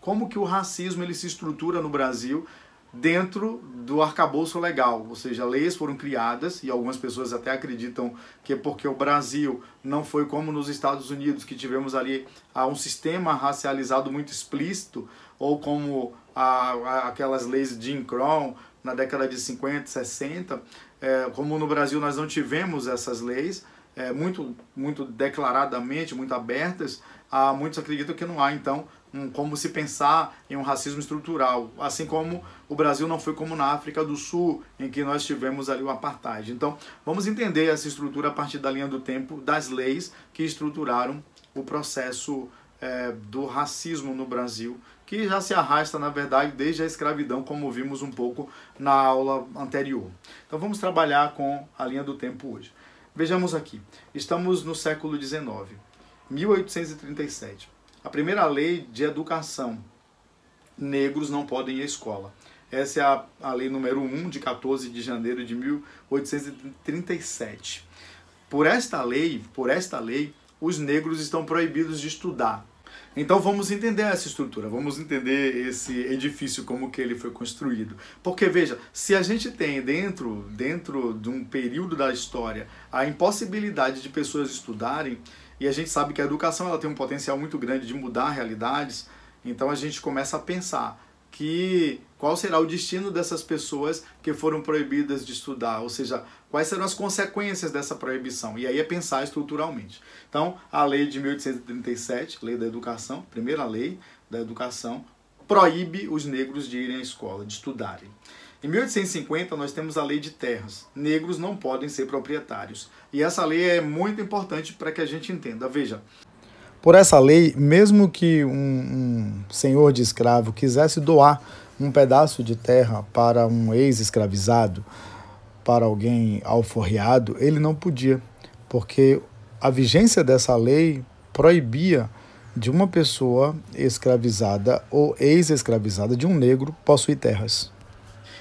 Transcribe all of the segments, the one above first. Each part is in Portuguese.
como que o racismo ele se estrutura no Brasil dentro do arcabouço legal, ou seja, leis foram criadas e algumas pessoas até acreditam que é porque o Brasil não foi como nos Estados Unidos, que tivemos ali ah, um sistema racializado muito explícito, ou como ah, aquelas leis de Jim Crow na década de 50, 60, é, como no Brasil nós não tivemos essas leis, é, muito, muito declaradamente, muito abertas, ah, muitos acreditam que não há, então, um, como se pensar em um racismo estrutural, assim como o Brasil não foi como na África do Sul, em que nós tivemos ali o apartheid. Então, vamos entender essa estrutura a partir da linha do tempo das leis que estruturaram o processo é, do racismo no Brasil, que já se arrasta, na verdade, desde a escravidão, como vimos um pouco na aula anterior. Então, vamos trabalhar com a linha do tempo hoje. Vejamos aqui, estamos no século XIX, 1837. A primeira lei de educação: negros não podem ir à escola. Essa é a, a lei número 1 de 14 de janeiro de 1837. Por esta lei, por esta lei, os negros estão proibidos de estudar. Então vamos entender essa estrutura, vamos entender esse edifício como que ele foi construído. Porque veja, se a gente tem dentro dentro de um período da história a impossibilidade de pessoas estudarem, e a gente sabe que a educação ela tem um potencial muito grande de mudar realidades, então a gente começa a pensar que qual será o destino dessas pessoas que foram proibidas de estudar, ou seja, quais serão as consequências dessa proibição. E aí é pensar estruturalmente. Então, a lei de 1837, lei da educação, primeira lei da educação, proíbe os negros de irem à escola, de estudarem. Em 1850, nós temos a Lei de Terras. Negros não podem ser proprietários. E essa lei é muito importante para que a gente entenda. Veja, por essa lei, mesmo que um, um, senhor de escravo quisesse doar um pedaço de terra para um ex-escravizado, para alguém alforreado, ele não podia, porque a vigência dessa lei proibia de uma pessoa escravizada ou ex-escravizada de um negro possuir terras.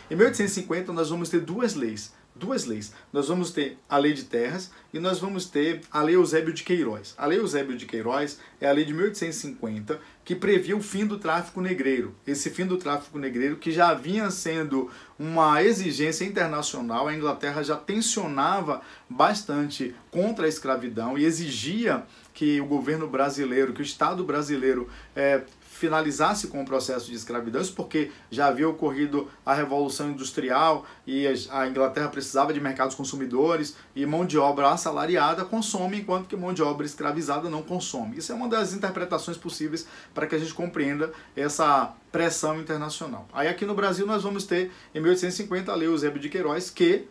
Em 1850 nós vamos ter duas leis, duas leis. Nós vamos ter a Lei de Terras e nós vamos ter a Lei Eusébio de Queiroz. A Lei Eusébio de Queiroz é a lei de 1850 que previa o fim do tráfico negreiro. Esse fim do tráfico negreiro que já vinha sendo uma exigência internacional, a Inglaterra já tensionava bastante contra a escravidão e exigia que o governo brasileiro, que o Estado brasileiro é, finalizasse com o processo de escravidão, isso porque já havia ocorrido a Revolução Industrial e a Inglaterra precisava de mercados consumidores e mão de obra assalariada consome, enquanto que mão de obra escravizada não consome. Isso é uma das interpretações possíveis para que a gente compreenda essa pressão internacional. Aí aqui no Brasil nós vamos ter, em 1850, a Lei Eusébio de Queiroz, que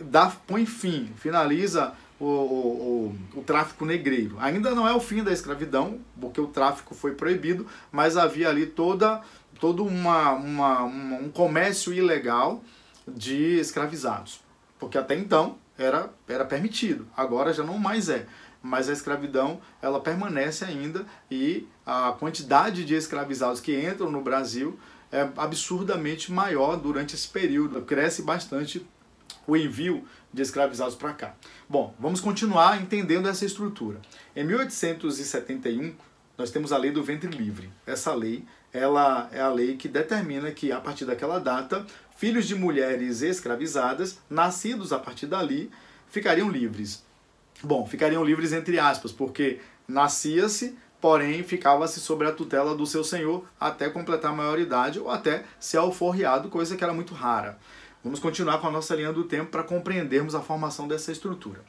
dá, põe fim, finaliza o, o, o, o, tráfico negreiro. Ainda não é o fim da escravidão, porque o tráfico foi proibido, mas havia ali toda, todo uma, uma, uma, um comércio ilegal de escravizados. Porque até então era, era permitido, agora já não mais é. Mas a escravidão ela permanece ainda e a quantidade de escravizados que entram no Brasil é absurdamente maior durante esse período. Cresce bastante o envio de escravizados para cá. Bom, vamos continuar entendendo essa estrutura. Em 1871, nós temos a lei do ventre livre. Essa lei, ela é a lei que determina que a partir daquela data, filhos de mulheres escravizadas, nascidos a partir dali, ficariam livres. Bom, ficariam livres entre aspas, porque nascia-se, porém ficava-se sob a tutela do seu senhor até completar a maioridade ou até ser alforriado, coisa que era muito rara. Vamos continuar com a nossa linha do tempo para compreendermos a formação dessa estrutura.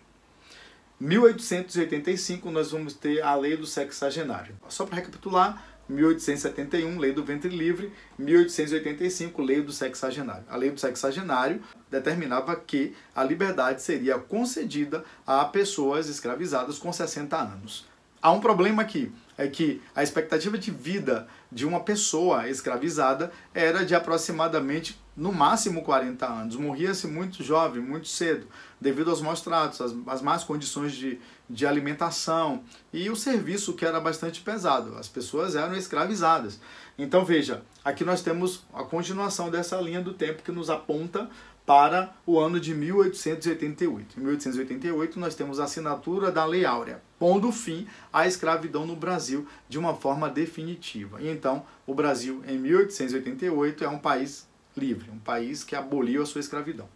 1885 nós vamos ter a lei do sexagenário. Só para recapitular, 1871, lei do ventre livre, 1885, lei do sexagenário. A lei do sexagenário determinava que a liberdade seria concedida a pessoas escravizadas com 60 anos. Há um problema aqui, é que a expectativa de vida de uma pessoa escravizada era de aproximadamente no máximo 40 anos. Morria-se muito jovem, muito cedo, devido aos maus tratos, às, às más condições de, de alimentação e o serviço que era bastante pesado. As pessoas eram escravizadas. Então veja, aqui nós temos a continuação dessa linha do tempo que nos aponta para o ano de 1888. Em 1888 nós temos a assinatura da Lei Áurea, pondo fim à escravidão no Brasil de uma forma definitiva. E então, o Brasil, em 1888, é um país livre, um país que aboliu a sua escravidão.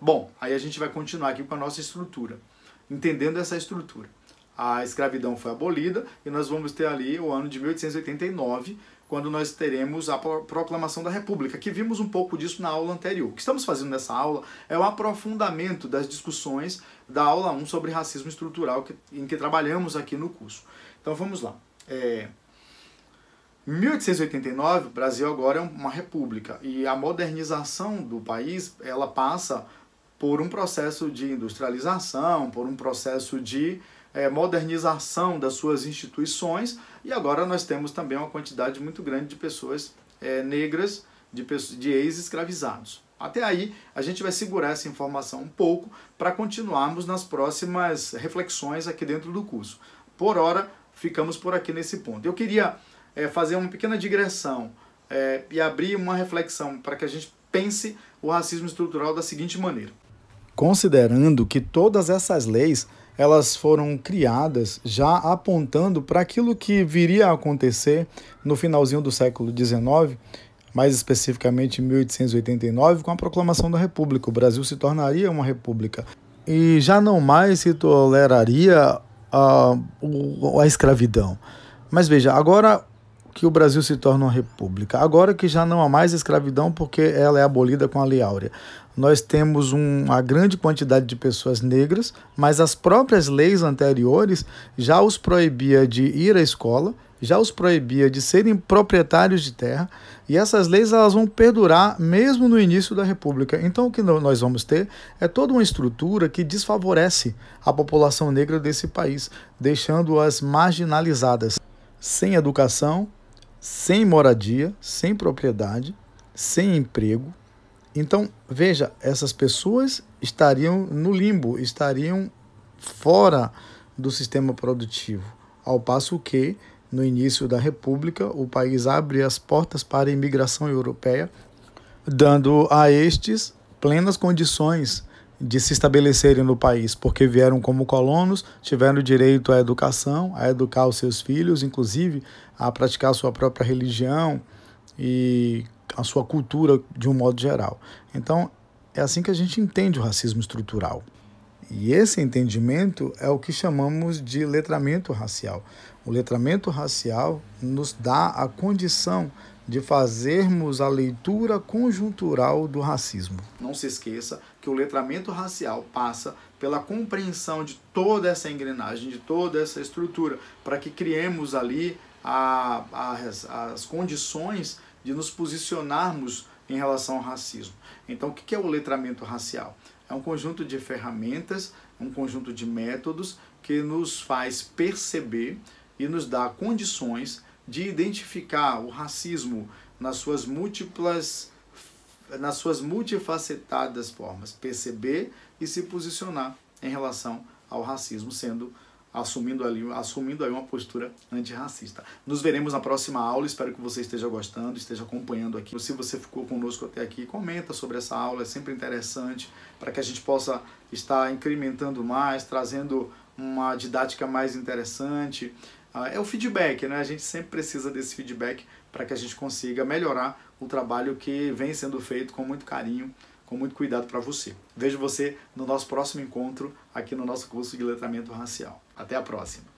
Bom, aí a gente vai continuar aqui com a nossa estrutura, entendendo essa estrutura. A escravidão foi abolida e nós vamos ter ali o ano de 1889, quando nós teremos a proclamação da República, que vimos um pouco disso na aula anterior. O que estamos fazendo nessa aula é o aprofundamento das discussões da aula 1 sobre racismo estrutural, que, em que trabalhamos aqui no curso. Então vamos lá. É, 1889, o Brasil agora é uma república e a modernização do país, ela passa por um processo de industrialização, por um processo de é, modernização das suas instituições e agora nós temos também uma quantidade muito grande de pessoas é, negras, de, de ex-escravizados. Até aí, a gente vai segurar essa informação um pouco para continuarmos nas próximas reflexões aqui dentro do curso. Por hora, ficamos por aqui nesse ponto. Eu queria é, fazer uma pequena digressão é, e abrir uma reflexão para que a gente pense o racismo estrutural da seguinte maneira. Considerando que todas essas leis elas foram criadas já apontando para aquilo que viria a acontecer no finalzinho do século XIX, mais especificamente em 1889, com a proclamação da República. O Brasil se tornaria uma república e já não mais se toleraria a, a escravidão. Mas veja, agora que o Brasil se torna uma república. Agora que já não há mais escravidão porque ela é abolida com a Lei Áurea. Nós temos um, uma grande quantidade de pessoas negras, mas as próprias leis anteriores já os proibia de ir à escola, já os proibia de serem proprietários de terra, e essas leis elas vão perdurar mesmo no início da República. Então o que nós vamos ter é toda uma estrutura que desfavorece a população negra desse país, deixando-as marginalizadas, sem educação, sem moradia, sem propriedade, sem emprego. Então, veja, essas pessoas estariam no limbo, estariam fora do sistema produtivo, ao passo que, no início da República, o país abre as portas para a imigração europeia, dando a estes plenas condições de se estabelecerem no país, porque vieram como colonos, tiveram direito à educação, a educar os seus filhos, inclusive a praticar a sua própria religião e a sua cultura de um modo geral. Então, é assim que a gente entende o racismo estrutural. E esse entendimento é o que chamamos de letramento racial. O letramento racial nos dá a condição de fazermos a leitura conjuntural do racismo. Não se esqueça, que o letramento racial passa pela compreensão de toda essa engrenagem, de toda essa estrutura, para que criemos ali a, a, as, as condições de nos posicionarmos em relação ao racismo. Então, o que é o letramento racial? É um conjunto de ferramentas, um conjunto de métodos que nos faz perceber e nos dá condições de identificar o racismo nas suas múltiplas nas suas multifacetadas formas, perceber e se posicionar em relação ao racismo, sendo assumindo ali, assumindo aí uma postura antirracista. Nos veremos na próxima aula, espero que você esteja gostando, esteja acompanhando aqui. Se você ficou conosco até aqui, comenta sobre essa aula, é sempre interessante para que a gente possa estar incrementando mais, trazendo uma didática mais interessante, ah, é o feedback, né? A gente sempre precisa desse feedback para que a gente consiga melhorar o trabalho que vem sendo feito com muito carinho, com muito cuidado para você. Vejo você no nosso próximo encontro aqui no nosso curso de letramento racial. Até a próxima!